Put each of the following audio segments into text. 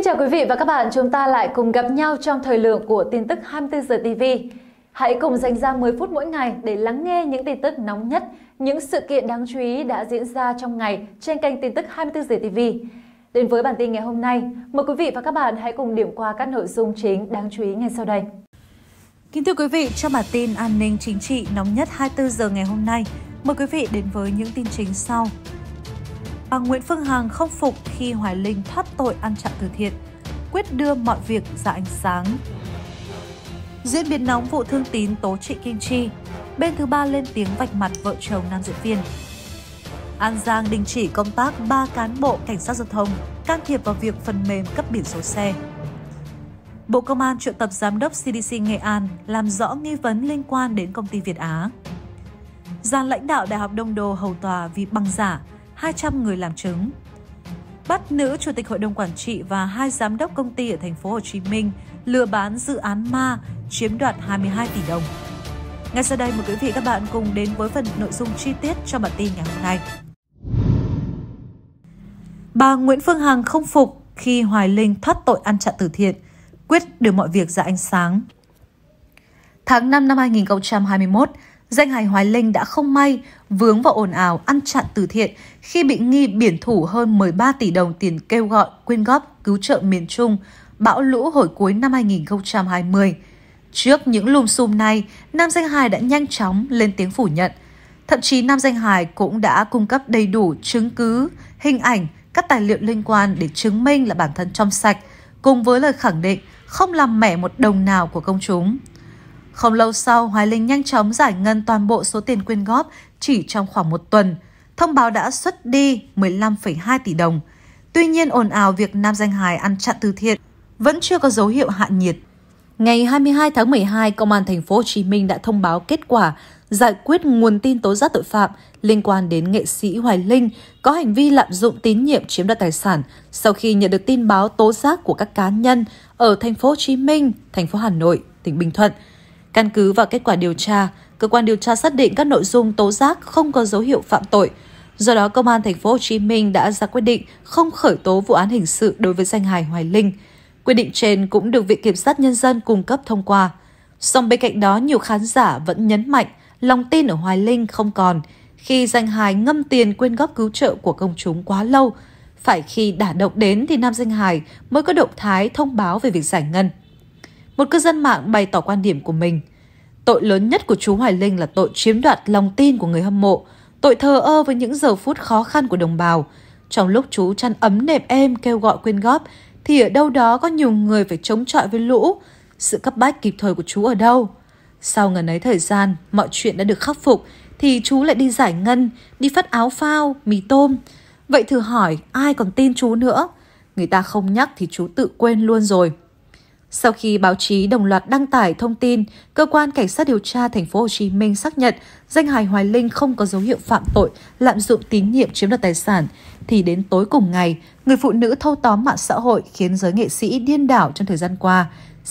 Xin chào quý vị và các bạn, chúng ta lại cùng gặp nhau trong thời lượng của tin tức 24 giờ TV. Hãy cùng dành ra 10 phút mỗi ngày để lắng nghe những tin tức nóng nhất, những sự kiện đáng chú ý đã diễn ra trong ngày trên kênh tin tức 24 giờ TV. Đến với bản tin ngày hôm nay, mời quý vị và các bạn hãy cùng điểm qua các nội dung chính đáng chú ý ngay sau đây. Kính thưa quý vị, trong bản tin an ninh chính trị nóng nhất 24 giờ ngày hôm nay, mời quý vị đến với những tin chính sau bà Nguyễn Phương Hằng không phục khi Hoài Linh thoát tội ăn chặn từ thiện, quyết đưa mọi việc ra ánh sáng. Diễn biến nóng vụ thương tín tố Trịnh Kim Chi, bên thứ ba lên tiếng vạch mặt vợ chồng nam diễn viên. An Giang đình chỉ công tác 3 cán bộ cảnh sát giao thông can thiệp vào việc phần mềm cấp biển số xe. Bộ Công an triệu tập Giám đốc CDC Nghệ An làm rõ nghi vấn liên quan đến công ty Việt Á. giàn lãnh đạo Đại học Đông Đô hầu tòa vì băng giả 200 người làm chứng. Bắt nữ chủ tịch hội đồng quản trị và hai giám đốc công ty ở thành phố Hồ Chí Minh lừa bán dự án ma chiếm đoạt 22 tỷ đồng. Ngay sau đây mời quý vị các bạn cùng đến với phần nội dung chi tiết cho bản tin ngày hôm nay. Bà Nguyễn Phương Hằng không phục khi Hoài Linh thoát tội ăn chặn từ thiện, quyết đưa mọi việc ra ánh sáng. Tháng 5 năm 2021, danh hài Hoài Linh đã không may vướng vào ồn ào ăn chặn từ thiện khi bị nghi biển thủ hơn 13 tỷ đồng tiền kêu gọi quyên góp cứu trợ miền Trung bão lũ hồi cuối năm 2020. Trước những lùm xùm này, nam danh hài đã nhanh chóng lên tiếng phủ nhận. Thậm chí nam danh hài cũng đã cung cấp đầy đủ chứng cứ, hình ảnh, các tài liệu liên quan để chứng minh là bản thân trong sạch, cùng với lời khẳng định không làm mẻ một đồng nào của công chúng. Không lâu sau, Hoài Linh nhanh chóng giải ngân toàn bộ số tiền quyên góp chỉ trong khoảng một tuần. Thông báo đã xuất đi 15,2 tỷ đồng. Tuy nhiên, ồn ào việc nam danh hài ăn chặn từ thiện vẫn chưa có dấu hiệu hạ nhiệt. Ngày 22 tháng 12, Công an thành phố Hồ Chí Minh đã thông báo kết quả giải quyết nguồn tin tố giác tội phạm liên quan đến nghệ sĩ Hoài Linh có hành vi lạm dụng tín nhiệm chiếm đoạt tài sản sau khi nhận được tin báo tố giác của các cá nhân ở thành phố Hồ Chí Minh, thành phố Hà Nội, tỉnh Bình Thuận – Căn cứ vào kết quả điều tra, cơ quan điều tra xác định các nội dung tố giác không có dấu hiệu phạm tội. Do đó, Công an thành phố Hồ Chí Minh đã ra quyết định không khởi tố vụ án hình sự đối với danh hài Hoài Linh. Quyết định trên cũng được Viện Kiểm sát Nhân dân cung cấp thông qua. Song bên cạnh đó, nhiều khán giả vẫn nhấn mạnh lòng tin ở Hoài Linh không còn khi danh hài ngâm tiền quyên góp cứu trợ của công chúng quá lâu. Phải khi đả động đến thì nam danh hài mới có động thái thông báo về việc giải ngân một cư dân mạng bày tỏ quan điểm của mình. Tội lớn nhất của chú Hoài Linh là tội chiếm đoạt lòng tin của người hâm mộ, tội thờ ơ với những giờ phút khó khăn của đồng bào. Trong lúc chú chăn ấm nệm êm kêu gọi quyên góp, thì ở đâu đó có nhiều người phải chống chọi với lũ. Sự cấp bách kịp thời của chú ở đâu? Sau ngần ấy thời gian, mọi chuyện đã được khắc phục, thì chú lại đi giải ngân, đi phát áo phao, mì tôm. Vậy thử hỏi, ai còn tin chú nữa? Người ta không nhắc thì chú tự quên luôn rồi. Sau khi báo chí đồng loạt đăng tải thông tin, cơ quan cảnh sát điều tra thành phố Hồ Chí Minh xác nhận danh hài Hoài Linh không có dấu hiệu phạm tội, lạm dụng tín nhiệm chiếm đoạt tài sản thì đến tối cùng ngày, người phụ nữ thâu tóm mạng xã hội khiến giới nghệ sĩ điên đảo trong thời gian qua.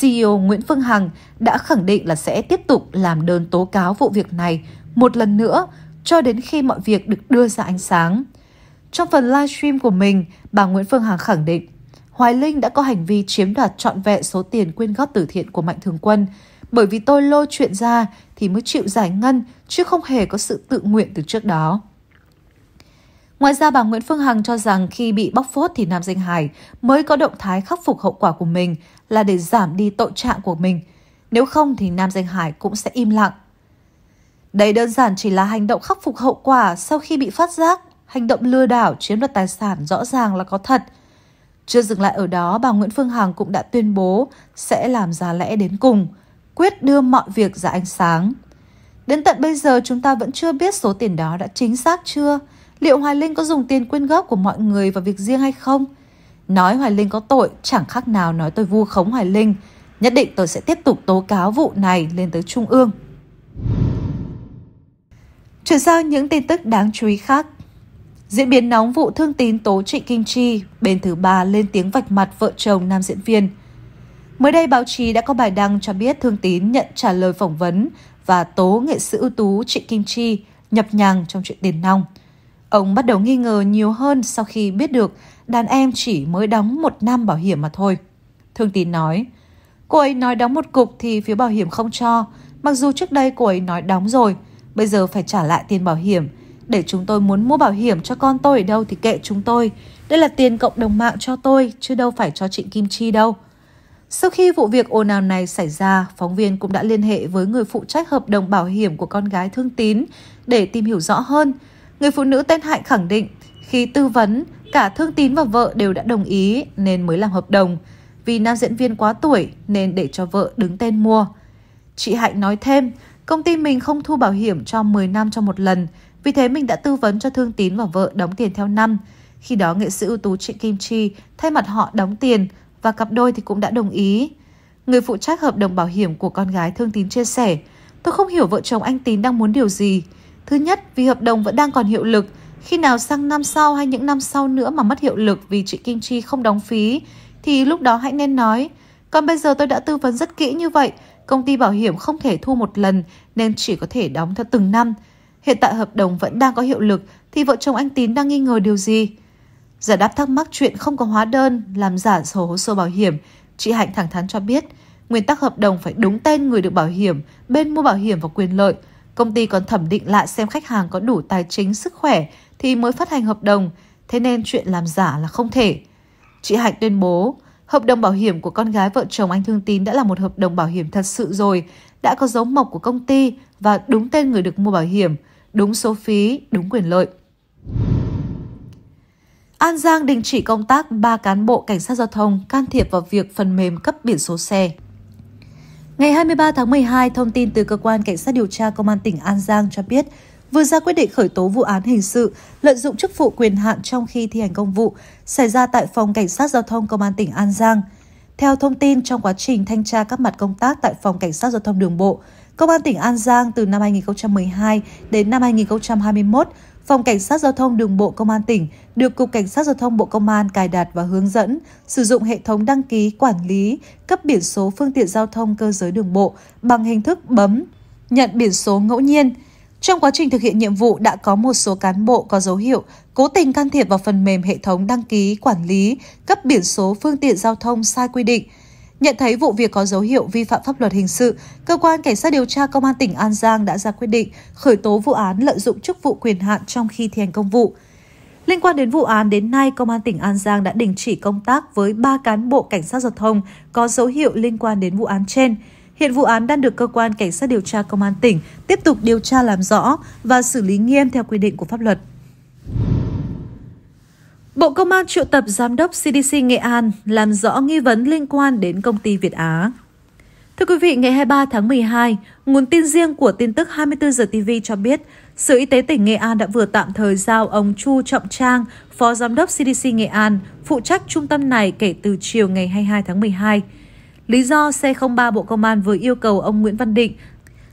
CEO Nguyễn Phương Hằng đã khẳng định là sẽ tiếp tục làm đơn tố cáo vụ việc này một lần nữa cho đến khi mọi việc được đưa ra ánh sáng. Trong phần livestream của mình, bà Nguyễn Phương Hằng khẳng định Hoài Linh đã có hành vi chiếm đoạt trọn vẹn số tiền quyên góp từ thiện của Mạnh Thường Quân. Bởi vì tôi lôi chuyện ra thì mới chịu giải ngân, chứ không hề có sự tự nguyện từ trước đó. Ngoài ra, bà Nguyễn Phương Hằng cho rằng khi bị bóc phốt thì Nam Danh Hải mới có động thái khắc phục hậu quả của mình là để giảm đi tội trạng của mình. Nếu không thì Nam Danh Hải cũng sẽ im lặng. Đây đơn giản chỉ là hành động khắc phục hậu quả sau khi bị phát giác, hành động lừa đảo chiếm đoạt tài sản rõ ràng là có thật – chưa dừng lại ở đó, bà Nguyễn Phương Hằng cũng đã tuyên bố sẽ làm ra lẽ đến cùng, quyết đưa mọi việc ra ánh sáng. Đến tận bây giờ chúng ta vẫn chưa biết số tiền đó đã chính xác chưa? Liệu Hoài Linh có dùng tiền quyên góp của mọi người vào việc riêng hay không? Nói Hoài Linh có tội chẳng khác nào nói tôi vu khống Hoài Linh. Nhất định tôi sẽ tiếp tục tố cáo vụ này lên tới Trung ương. Chuyển sang những tin tức đáng chú ý khác. Diễn biến nóng vụ thương tín tố Trịnh Kim Chi, bên thứ ba lên tiếng vạch mặt vợ chồng nam diễn viên. Mới đây, báo chí đã có bài đăng cho biết thương tín nhận trả lời phỏng vấn và tố nghệ sĩ ưu tú Trịnh Kim Chi nhập nhằng trong chuyện tiền nong. Ông bắt đầu nghi ngờ nhiều hơn sau khi biết được đàn em chỉ mới đóng một năm bảo hiểm mà thôi. Thương tín nói, cô ấy nói đóng một cục thì phía bảo hiểm không cho, mặc dù trước đây cô ấy nói đóng rồi, bây giờ phải trả lại tiền bảo hiểm – để chúng tôi muốn mua bảo hiểm cho con tôi ở đâu thì kệ chúng tôi. Đây là tiền cộng đồng mạng cho tôi, chứ đâu phải cho Trịnh Kim Chi đâu. Sau khi vụ việc ồn ào này xảy ra, phóng viên cũng đã liên hệ với người phụ trách hợp đồng bảo hiểm của con gái thương tín để tìm hiểu rõ hơn. Người phụ nữ tên Hạnh khẳng định khi tư vấn, cả thương tín và vợ đều đã đồng ý nên mới làm hợp đồng. Vì nam diễn viên quá tuổi nên để cho vợ đứng tên mua. Chị Hạnh nói thêm, công ty mình không thu bảo hiểm cho 10 năm cho một lần, vì thế mình đã tư vấn cho Thương Tín và vợ đóng tiền theo năm. Khi đó nghệ sĩ ưu tú Trịnh Kim Chi thay mặt họ đóng tiền và cặp đôi thì cũng đã đồng ý. Người phụ trách hợp đồng bảo hiểm của con gái Thương Tín chia sẻ, tôi không hiểu vợ chồng anh Tín đang muốn điều gì. Thứ nhất, vì hợp đồng vẫn đang còn hiệu lực, khi nào sang năm sau hay những năm sau nữa mà mất hiệu lực vì chị Kim Chi không đóng phí, thì lúc đó hãy nên nói. Còn bây giờ tôi đã tư vấn rất kỹ như vậy, công ty bảo hiểm không thể thu một lần nên chỉ có thể đóng theo từng năm hiện tại hợp đồng vẫn đang có hiệu lực thì vợ chồng anh Tín đang nghi ngờ điều gì? Giải đáp thắc mắc chuyện không có hóa đơn, làm giả sổ hồ sơ bảo hiểm, chị Hạnh thẳng thắn cho biết, nguyên tắc hợp đồng phải đúng tên người được bảo hiểm, bên mua bảo hiểm và quyền lợi. Công ty còn thẩm định lại xem khách hàng có đủ tài chính, sức khỏe thì mới phát hành hợp đồng, thế nên chuyện làm giả là không thể. Chị Hạnh tuyên bố, hợp đồng bảo hiểm của con gái vợ chồng anh Thương Tín đã là một hợp đồng bảo hiểm thật sự rồi, đã có dấu mộc của công ty và đúng tên người được mua bảo hiểm – đúng số phí, đúng quyền lợi. An Giang đình chỉ công tác 3 cán bộ cảnh sát giao thông can thiệp vào việc phần mềm cấp biển số xe. Ngày 23 tháng 12, thông tin từ cơ quan cảnh sát điều tra công an tỉnh An Giang cho biết, vừa ra quyết định khởi tố vụ án hình sự lợi dụng chức vụ quyền hạn trong khi thi hành công vụ xảy ra tại phòng cảnh sát giao thông công an tỉnh An Giang. Theo thông tin trong quá trình thanh tra các mặt công tác tại phòng cảnh sát giao thông đường bộ, Công an tỉnh An Giang từ năm 2012 đến năm 2021, Phòng Cảnh sát Giao thông Đường bộ Công an tỉnh được Cục Cảnh sát Giao thông Bộ Công an cài đặt và hướng dẫn sử dụng hệ thống đăng ký, quản lý, cấp biển số phương tiện giao thông cơ giới đường bộ bằng hình thức bấm, nhận biển số ngẫu nhiên. Trong quá trình thực hiện nhiệm vụ đã có một số cán bộ có dấu hiệu cố tình can thiệp vào phần mềm hệ thống đăng ký, quản lý, cấp biển số phương tiện giao thông sai quy định – Nhận thấy vụ việc có dấu hiệu vi phạm pháp luật hình sự, cơ quan cảnh sát điều tra công an tỉnh An Giang đã ra quyết định khởi tố vụ án lợi dụng chức vụ quyền hạn trong khi thi hành công vụ. Liên quan đến vụ án, đến nay, Công an tỉnh An Giang đã đình chỉ công tác với 3 cán bộ cảnh sát giao thông có dấu hiệu liên quan đến vụ án trên. Hiện vụ án đang được Cơ quan Cảnh sát điều tra Công an tỉnh tiếp tục điều tra làm rõ và xử lý nghiêm theo quy định của pháp luật. Bộ Công an triệu tập Giám đốc CDC Nghệ An làm rõ nghi vấn liên quan đến công ty Việt Á. Thưa quý vị, ngày 23 tháng 12, nguồn tin riêng của tin tức 24 giờ TV cho biết, Sở Y tế tỉnh Nghệ An đã vừa tạm thời giao ông Chu Trọng Trang, Phó Giám đốc CDC Nghệ An, phụ trách trung tâm này kể từ chiều ngày 22 tháng 12. Lý do C03 Bộ Công an vừa yêu cầu ông Nguyễn Văn Định,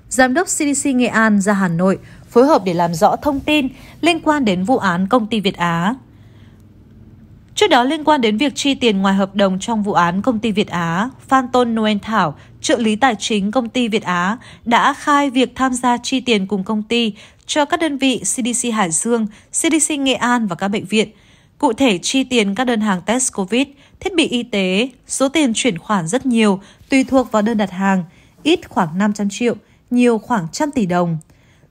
Giám đốc CDC Nghệ An ra Hà Nội, phối hợp để làm rõ thông tin liên quan đến vụ án công ty Việt Á. Trước đó liên quan đến việc chi tiền ngoài hợp đồng trong vụ án công ty Việt Á, Phan Tôn Noel Thảo, trợ lý tài chính công ty Việt Á, đã khai việc tham gia chi tiền cùng công ty cho các đơn vị CDC Hải Dương, CDC Nghệ An và các bệnh viện. Cụ thể chi tiền các đơn hàng test COVID, thiết bị y tế, số tiền chuyển khoản rất nhiều, tùy thuộc vào đơn đặt hàng, ít khoảng 500 triệu, nhiều khoảng trăm tỷ đồng.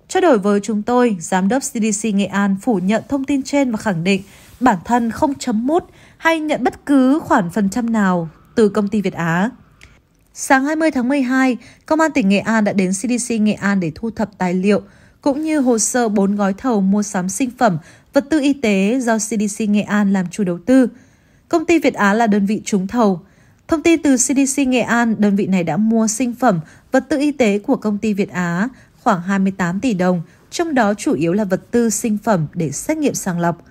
Trao đổi với chúng tôi, Giám đốc CDC Nghệ An phủ nhận thông tin trên và khẳng định bản thân không chấm mút hay nhận bất cứ khoản phần trăm nào từ công ty Việt Á. Sáng 20 tháng 12, Công an tỉnh Nghệ An đã đến CDC Nghệ An để thu thập tài liệu, cũng như hồ sơ 4 gói thầu mua sắm sinh phẩm, vật tư y tế do CDC Nghệ An làm chủ đầu tư. Công ty Việt Á là đơn vị trúng thầu. Thông tin từ CDC Nghệ An, đơn vị này đã mua sinh phẩm, vật tư y tế của công ty Việt Á khoảng 28 tỷ đồng, trong đó chủ yếu là vật tư sinh phẩm để xét nghiệm sàng lọc.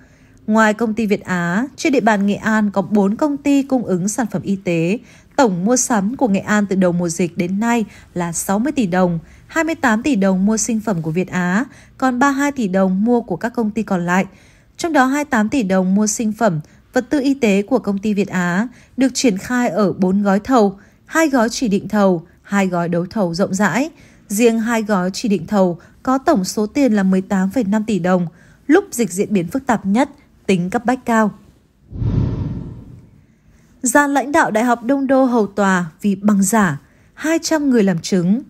Ngoài công ty Việt Á, trên địa bàn Nghệ An có 4 công ty cung ứng sản phẩm y tế. Tổng mua sắm của Nghệ An từ đầu mùa dịch đến nay là 60 tỷ đồng, 28 tỷ đồng mua sinh phẩm của Việt Á, còn 32 tỷ đồng mua của các công ty còn lại. Trong đó 28 tỷ đồng mua sinh phẩm, vật tư y tế của công ty Việt Á được triển khai ở 4 gói thầu, hai gói chỉ định thầu, hai gói đấu thầu rộng rãi. Riêng hai gói chỉ định thầu có tổng số tiền là 18,5 tỷ đồng. Lúc dịch diễn biến phức tạp nhất, tính cấp bách cao. Ra lãnh đạo Đại học Đông Đô hầu tòa vì bằng giả, 200 người làm chứng.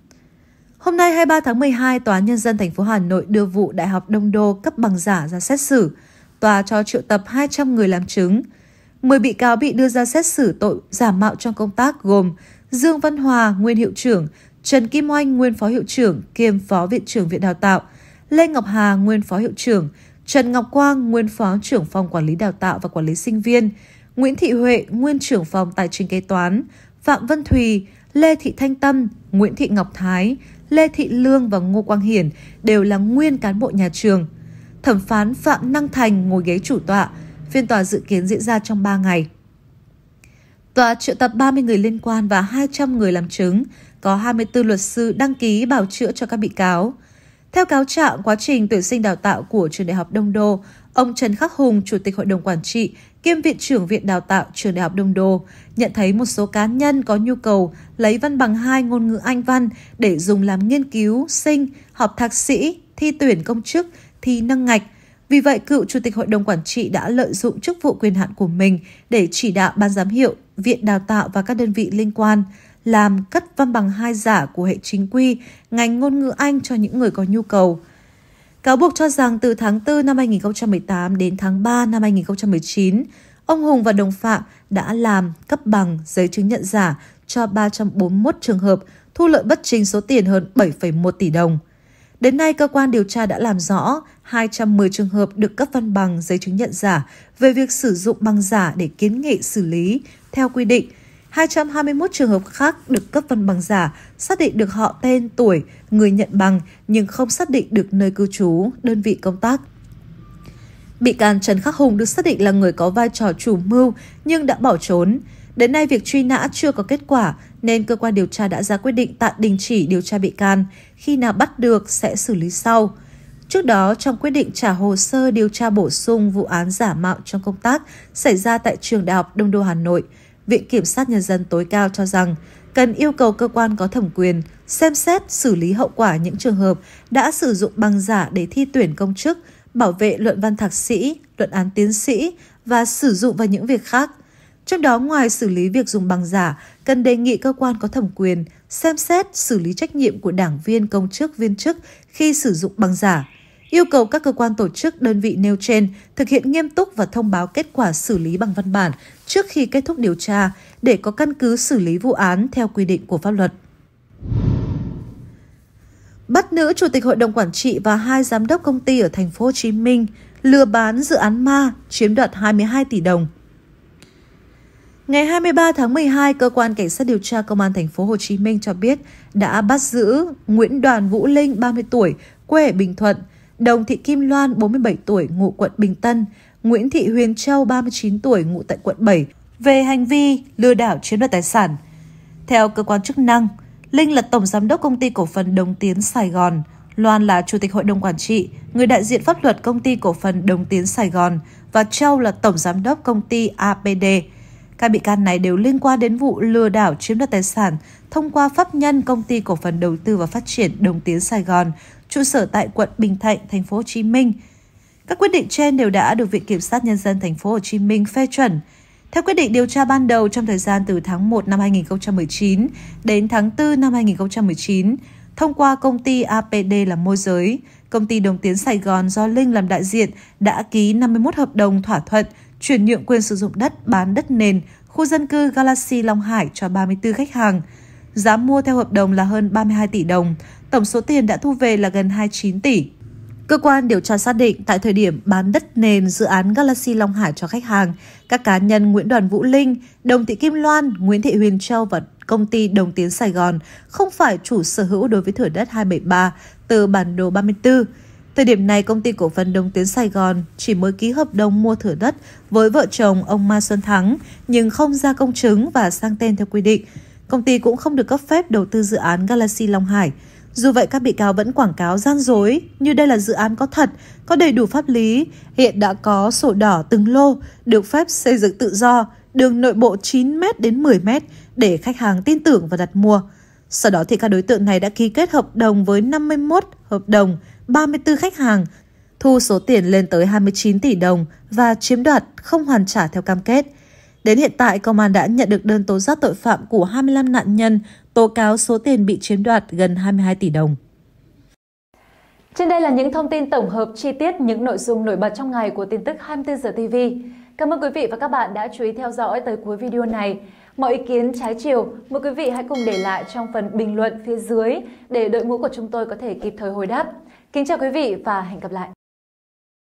Hôm nay 23 tháng 12, Tòa Nhân dân thành phố Hà Nội đưa vụ Đại học Đông Đô cấp bằng giả ra xét xử. Tòa cho triệu tập 200 người làm chứng. 10 bị cáo bị đưa ra xét xử tội giả mạo trong công tác gồm Dương Văn Hòa, nguyên hiệu trưởng, Trần Kim Oanh, nguyên phó hiệu trưởng kiêm phó viện trưởng Viện Đào tạo, Lê Ngọc Hà, nguyên phó hiệu trưởng, Trần Ngọc Quang, nguyên phó trưởng phòng quản lý đào tạo và quản lý sinh viên, Nguyễn Thị Huệ, nguyên trưởng phòng tài chính kế toán, Phạm Vân Thùy, Lê Thị Thanh Tâm, Nguyễn Thị Ngọc Thái, Lê Thị Lương và Ngô Quang Hiển đều là nguyên cán bộ nhà trường. Thẩm phán Phạm Năng Thành ngồi ghế chủ tọa, phiên tòa dự kiến diễn ra trong 3 ngày. Tòa triệu tập 30 người liên quan và 200 người làm chứng, có 24 luật sư đăng ký bảo chữa cho các bị cáo. Theo cáo trạng, quá trình tuyển sinh đào tạo của trường đại học Đông Đô, ông Trần Khắc Hùng, Chủ tịch Hội đồng Quản trị, kiêm Viện trưởng Viện Đào tạo Trường Đại học Đông Đô, nhận thấy một số cá nhân có nhu cầu lấy văn bằng 2 ngôn ngữ Anh văn để dùng làm nghiên cứu, sinh, học thạc sĩ, thi tuyển công chức, thi nâng ngạch. Vì vậy, cựu Chủ tịch Hội đồng Quản trị đã lợi dụng chức vụ quyền hạn của mình để chỉ đạo Ban giám hiệu, Viện Đào tạo và các đơn vị liên quan – làm cất văn bằng hai giả của hệ chính quy, ngành ngôn ngữ Anh cho những người có nhu cầu. Cáo buộc cho rằng từ tháng 4 năm 2018 đến tháng 3 năm 2019, ông Hùng và đồng phạm đã làm cấp bằng giấy chứng nhận giả cho 341 trường hợp, thu lợi bất chính số tiền hơn 7,1 tỷ đồng. Đến nay, cơ quan điều tra đã làm rõ 210 trường hợp được cấp văn bằng giấy chứng nhận giả về việc sử dụng bằng giả để kiến nghị xử lý theo quy định 221 trường hợp khác được cấp văn bằng giả, xác định được họ tên, tuổi, người nhận bằng nhưng không xác định được nơi cư trú, đơn vị công tác. Bị can Trần Khắc Hùng được xác định là người có vai trò chủ mưu nhưng đã bỏ trốn. Đến nay việc truy nã chưa có kết quả nên cơ quan điều tra đã ra quyết định tạm đình chỉ điều tra bị can, khi nào bắt được sẽ xử lý sau. Trước đó, trong quyết định trả hồ sơ điều tra bổ sung vụ án giả mạo trong công tác xảy ra tại trường Đại học Đông Đô Hà Nội, Viện Kiểm sát Nhân dân tối cao cho rằng cần yêu cầu cơ quan có thẩm quyền xem xét xử lý hậu quả những trường hợp đã sử dụng bằng giả để thi tuyển công chức, bảo vệ luận văn thạc sĩ, luận án tiến sĩ và sử dụng vào những việc khác. Trong đó ngoài xử lý việc dùng bằng giả, cần đề nghị cơ quan có thẩm quyền xem xét xử lý trách nhiệm của đảng viên công chức viên chức khi sử dụng bằng giả. Yêu cầu các cơ quan tổ chức đơn vị nêu trên thực hiện nghiêm túc và thông báo kết quả xử lý bằng văn bản trước khi kết thúc điều tra để có căn cứ xử lý vụ án theo quy định của pháp luật. Bắt nữ chủ tịch hội đồng quản trị và hai giám đốc công ty ở thành phố Hồ Chí Minh lừa bán dự án ma chiếm đoạt 22 tỷ đồng. Ngày 23 tháng 12, cơ quan cảnh sát điều tra công an thành phố Hồ Chí Minh cho biết đã bắt giữ Nguyễn Đoàn Vũ Linh 30 tuổi, quê ở Bình Thuận, Đồng Thị Kim Loan 47 tuổi, ngụ quận Bình Tân Nguyễn Thị Huyền Châu, 39 tuổi, ngụ tại quận 7, về hành vi lừa đảo chiếm đoạt tài sản. Theo cơ quan chức năng, Linh là tổng giám đốc công ty cổ phần Đồng Tiến Sài Gòn, Loan là chủ tịch hội đồng quản trị, người đại diện pháp luật công ty cổ phần Đồng Tiến Sài Gòn và Châu là tổng giám đốc công ty APD. Các bị can này đều liên quan đến vụ lừa đảo chiếm đoạt tài sản thông qua pháp nhân công ty cổ phần đầu tư và phát triển Đồng Tiến Sài Gòn, trụ sở tại quận Bình Thạnh, thành phố Hồ Chí Minh các quyết định trên đều đã được Viện Kiểm sát Nhân dân Thành phố Hồ Chí Minh phê chuẩn. Theo quyết định điều tra ban đầu trong thời gian từ tháng 1 năm 2019 đến tháng 4 năm 2019, thông qua công ty APD làm môi giới, công ty Đồng Tiến Sài Gòn do Linh làm đại diện đã ký 51 hợp đồng thỏa thuận chuyển nhượng quyền sử dụng đất bán đất nền khu dân cư Galaxy Long Hải cho 34 khách hàng. Giá mua theo hợp đồng là hơn 32 tỷ đồng, tổng số tiền đã thu về là gần 29 tỷ. Cơ quan điều tra xác định tại thời điểm bán đất nền dự án Galaxy Long Hải cho khách hàng, các cá nhân Nguyễn Đoàn Vũ Linh, Đồng Thị Kim Loan, Nguyễn Thị Huyền Châu và công ty Đồng Tiến Sài Gòn không phải chủ sở hữu đối với thửa đất 273 từ bản đồ 34. Thời điểm này, công ty cổ phần Đồng Tiến Sài Gòn chỉ mới ký hợp đồng mua thửa đất với vợ chồng ông Ma Xuân Thắng, nhưng không ra công chứng và sang tên theo quy định. Công ty cũng không được cấp phép đầu tư dự án Galaxy Long Hải. Dù vậy các bị cáo vẫn quảng cáo gian dối như đây là dự án có thật, có đầy đủ pháp lý, hiện đã có sổ đỏ từng lô, được phép xây dựng tự do, đường nội bộ 9m đến 10m để khách hàng tin tưởng và đặt mua. Sau đó thì các đối tượng này đã ký kết hợp đồng với 51 hợp đồng, 34 khách hàng, thu số tiền lên tới 29 tỷ đồng và chiếm đoạt không hoàn trả theo cam kết. Đến hiện tại, công an đã nhận được đơn tố giác tội phạm của 25 nạn nhân, tố cáo số tiền bị chiếm đoạt gần 22 tỷ đồng. Trên đây là những thông tin tổng hợp chi tiết những nội dung nổi bật trong ngày của tin tức 24 giờ TV. Cảm ơn quý vị và các bạn đã chú ý theo dõi tới cuối video này. Mọi ý kiến trái chiều, mời quý vị hãy cùng để lại trong phần bình luận phía dưới để đội ngũ của chúng tôi có thể kịp thời hồi đáp. Kính chào quý vị và hẹn gặp lại!